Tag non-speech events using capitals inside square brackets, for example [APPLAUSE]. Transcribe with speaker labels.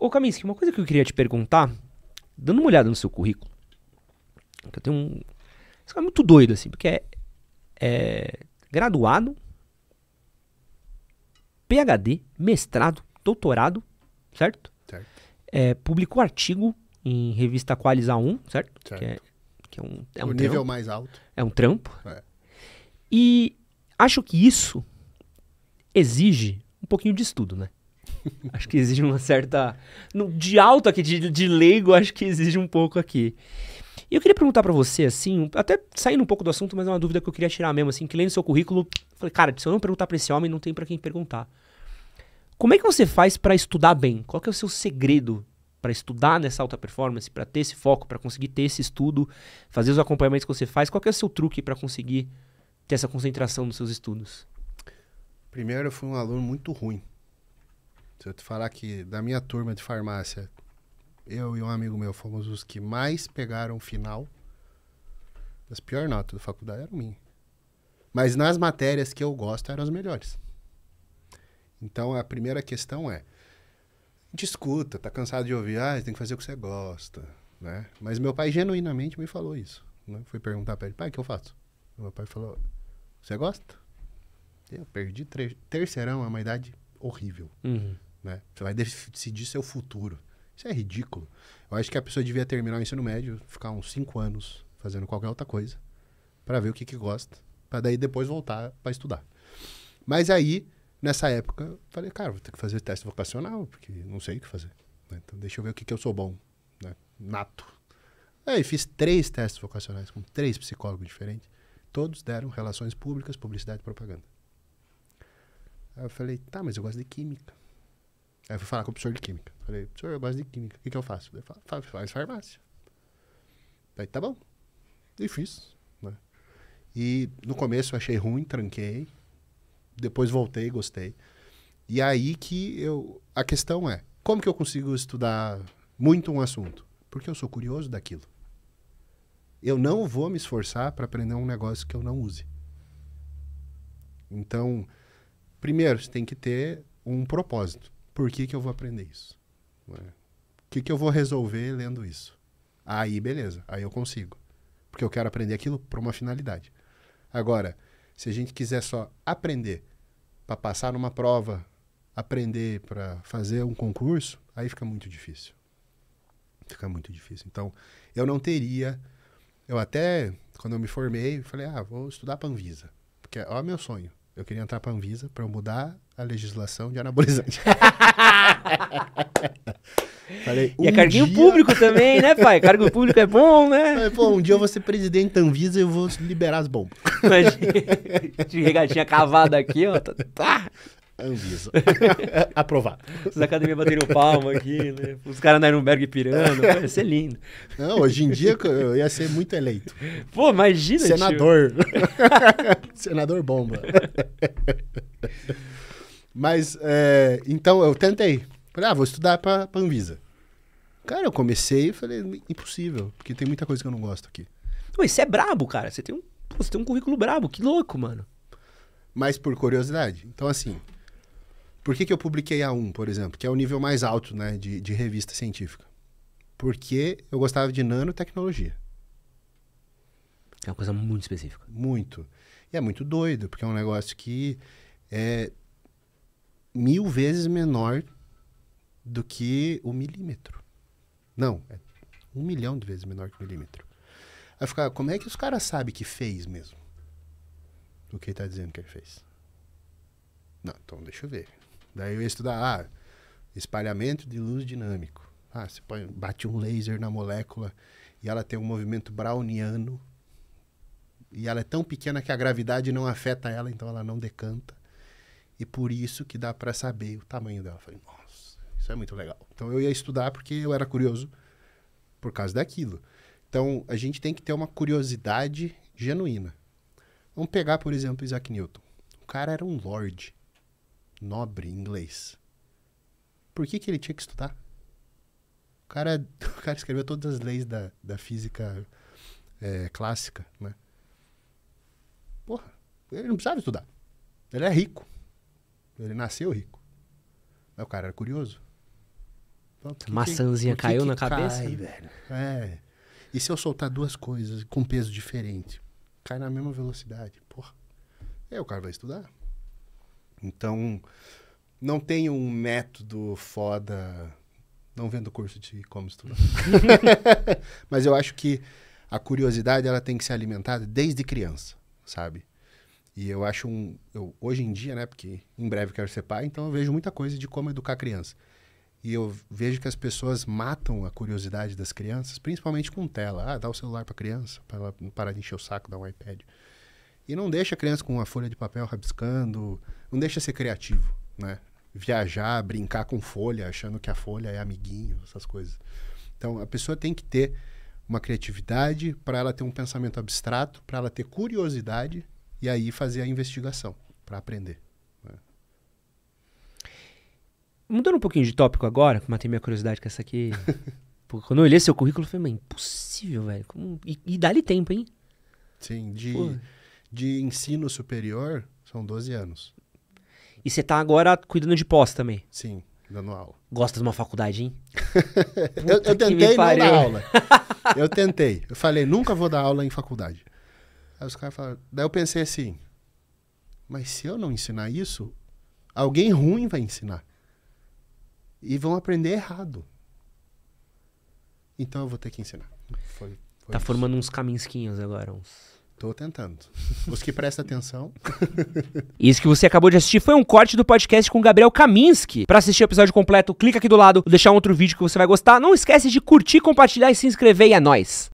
Speaker 1: Ô Kaminsky, uma coisa que eu queria te perguntar, dando uma olhada no seu currículo, que eu tenho um. Isso é muito doido, assim, porque é, é graduado, PhD, mestrado, doutorado, certo? Certo. É, publicou artigo em revista Qualis A1, certo? certo. Que é, que é um, é um o nível trampo, mais alto. É um trampo. É. E acho que isso exige um pouquinho de estudo, né? [LAUGHS] acho que exige uma certa. De alto aqui, de, de leigo, acho que exige um pouco aqui. E eu queria perguntar para você, assim, até saindo um pouco do assunto, mas é uma dúvida que eu queria tirar mesmo, assim, que lendo seu currículo, falei, cara, se eu não perguntar pra esse homem, não tem para quem perguntar. Como é que você faz para estudar bem? Qual é o seu segredo para estudar nessa alta performance, para ter esse foco, para conseguir ter esse estudo, fazer os acompanhamentos que você faz? Qual é o seu truque para conseguir ter essa concentração nos seus estudos?
Speaker 2: Primeiro, eu fui um aluno muito ruim. Se eu te falar que da minha turma de farmácia, eu e um amigo meu fomos os que mais pegaram final. As piores notas da faculdade eram minhas. Mas nas matérias que eu gosto eram as melhores. Então a primeira questão é: discuta, tá cansado de ouvir, ah, tem que fazer o que você gosta, né? Mas meu pai genuinamente me falou isso. Né? Fui perguntar para ele: pai, o que eu faço? Meu pai falou: você gosta? Eu perdi terceirão, é uma idade horrível. Uhum. Né? Você vai decidir seu futuro. Isso é ridículo. Eu acho que a pessoa devia terminar o ensino médio, ficar uns 5 anos fazendo qualquer outra coisa, para ver o que, que gosta, para daí depois voltar para estudar. Mas aí, nessa época, eu falei, cara, vou ter que fazer teste vocacional, porque não sei o que fazer. Né? Então deixa eu ver o que, que eu sou bom, né? nato. Aí fiz três testes vocacionais com três psicólogos diferentes. Todos deram relações públicas, publicidade e propaganda. Aí eu falei, tá, mas eu gosto de química. Aí eu fui falar com o professor de química. Falei, professor, eu gosto de química, o que, que eu faço? Ele falou, faz farmácia. aí tá bom. E fiz. Né? E no começo eu achei ruim, tranquei. Depois voltei, gostei. E aí que eu. A questão é: como que eu consigo estudar muito um assunto? Porque eu sou curioso daquilo. Eu não vou me esforçar para aprender um negócio que eu não use. Então, primeiro, você tem que ter um propósito. Por que, que eu vou aprender isso? Né? O que, que eu vou resolver lendo isso? Aí, beleza, aí eu consigo. Porque eu quero aprender aquilo para uma finalidade. Agora, se a gente quiser só aprender para passar numa prova, aprender para fazer um concurso, aí fica muito difícil. Fica muito difícil. Então, eu não teria. Eu até, quando eu me formei, falei: ah, vou estudar para Anvisa. Porque, ó, é meu sonho. Eu queria entrar para Anvisa para mudar a legislação de anabolizante. [LAUGHS] [LAUGHS] Falei, um e é cargo dia... público também, né, pai? Cargo público é bom, né? Falei, pô, um dia eu vou ser presidente da Anvisa e eu vou liberar as bombas. Imagina, de regatinha cavada aqui, ó. Tá. tá. Anvisa. [LAUGHS] Aprovado. Os academias bateram palma aqui, né? Os caras na Nuremberg pirando. Vai ser lindo. Não, hoje em dia eu ia ser muito eleito. Pô, imagina, Senador. [LAUGHS] Senador bomba. Mas, é, então, eu tentei. Falei, ah, vou estudar pra, pra Anvisa. Cara, eu comecei e falei, impossível, porque tem muita coisa que eu não gosto aqui. Não, isso é brabo, cara. Você tem um, você tem um currículo brabo, que louco, mano. Mas por curiosidade. Então, assim, por que, que eu publiquei a 1, por exemplo, que é o nível mais alto né, de, de revista científica? Porque eu gostava de nanotecnologia. É uma coisa muito específica. Muito. E é muito doido, porque é um negócio que é, mil vezes menor do que o milímetro. Não, é um milhão de vezes menor que o milímetro. Aí ficar, como é que os caras sabem que fez mesmo? O que ele tá dizendo que ele fez? Não, então deixa eu ver. Daí eu ia estudar, ah, espalhamento de luz dinâmico. Ah, você põe, bate um laser na molécula e ela tem um movimento browniano. E ela é tão pequena que a gravidade não afeta ela, então ela não decanta. E por isso que dá para saber o tamanho dela. Eu falei, nossa, isso é muito legal. Então eu ia estudar porque eu era curioso por causa daquilo. Então a gente tem que ter uma curiosidade genuína. Vamos pegar, por exemplo, Isaac Newton. O cara era um lord, nobre inglês. Por que, que ele tinha que estudar? O cara, [LAUGHS] o cara escreveu todas as leis da, da física é, clássica, né? Porra, ele não precisava estudar. Ele é rico. Ele nasceu rico. Mas o cara era curioso. Então, que Maçãzinha que, caiu que na cabeça? Cai, velho? É. E se eu soltar duas coisas com peso diferente? Cai na mesma velocidade. Porra. É, o cara vai estudar. Então, não tem um método foda. Não vendo curso de como estudar. [LAUGHS] [LAUGHS] Mas eu acho que a curiosidade ela tem que ser alimentada desde criança, sabe? E eu acho um. Eu, hoje em dia, né? Porque em breve quero ser pai, então eu vejo muita coisa de como educar criança. E eu vejo que as pessoas matam a curiosidade das crianças, principalmente com tela. Ah, dá o celular para criança, para ela parar de encher o saco, dá um iPad. E não deixa a criança com uma folha de papel rabiscando, não deixa ser criativo, né? Viajar, brincar com folha, achando que a folha é amiguinho, essas coisas. Então, a pessoa tem que ter uma criatividade para ela ter um pensamento abstrato, para ela ter curiosidade e aí fazer a investigação para aprender.
Speaker 1: Né? Mudando um pouquinho de tópico agora, matei minha curiosidade com essa aqui. [LAUGHS] quando eu olhei seu currículo, eu falei, mas impossível, velho. Como... E, e dá-lhe tempo, hein?
Speaker 2: Sim, de, de ensino superior, são 12 anos.
Speaker 1: E você tá agora cuidando de pós também? Sim, dando aula. Gosta de uma faculdade, hein? [LAUGHS]
Speaker 2: eu, eu, tentei não dar aula. [LAUGHS]
Speaker 1: Eu tentei. Eu falei, nunca vou dar aula em
Speaker 2: faculdade. Aí os caras falaram. Daí eu pensei assim: mas se eu não ensinar isso, alguém ruim vai ensinar. E vão aprender errado. Então eu vou ter que ensinar. Foi, foi
Speaker 1: tá isso. formando uns caminhosquinhos agora, uns.
Speaker 2: Tô tentando. Os que prestam atenção. [LAUGHS]
Speaker 1: Isso que você acabou de assistir foi um corte do podcast com Gabriel Kaminski. Para assistir o episódio completo, clica aqui do lado, vou deixar um outro vídeo que você vai gostar. Não esquece de curtir, compartilhar e se inscrever e é nóis.